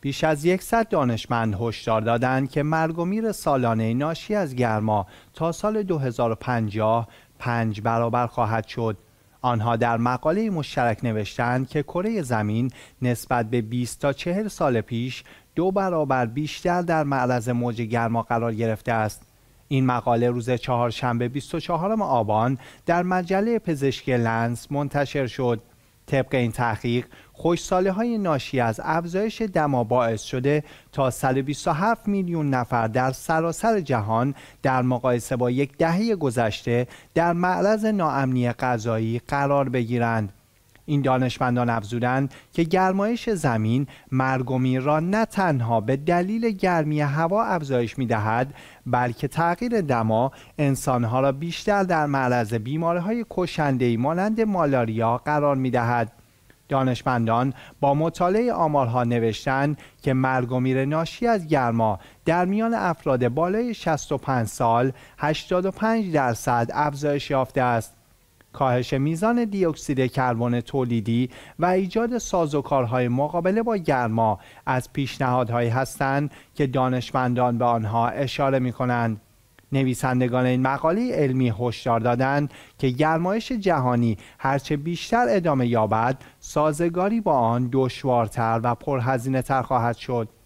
بیش از یکصد دانشمند هشدار دادند که مرگ و میر سالانه ناشی از گرما تا سال 2050 پنج برابر خواهد شد آنها در مقاله مشترک نوشتند که کره زمین نسبت به 20 تا 40 سال پیش دو برابر بیشتر در معرض موج گرما قرار گرفته است این مقاله روز چهارشنبه 24 آبان در مجله پزشکی لنس منتشر شد طبق این تحقیق خوشساله های ناشی از افزایش دما باعث شده تا 127 میلیون نفر در سراسر جهان در مقایسه با یک دهه گذشته در معرض ناامنی غذایی قرار بگیرند این دانشمندان افزودند که گرمایش زمین مرگ را نه تنها به دلیل گرمی هوا افزایش می دهد بلکه تغییر دما انسانها را بیشتر در معرض های کشندهای مانند مالاریا قرار می دهد. دانشمندان با مطالعه آمارها نوشتند که مرگ و میر ناشی از گرما در میان افراد بالای 65 سال 85 درصد افزایش یافته است کاهش میزان دیوکسید کربن تولیدی و ایجاد سازوکارهای مقابله با گرما از پیشنهادهایی هستند که دانشمندان به آنها اشاره می کنند. نویسندگان این مقاله علمی هشدار دادند که گرمایش جهانی هرچه بیشتر ادامه یابد سازگاری با آن دشوارتر و پرهزینه تر خواهد شد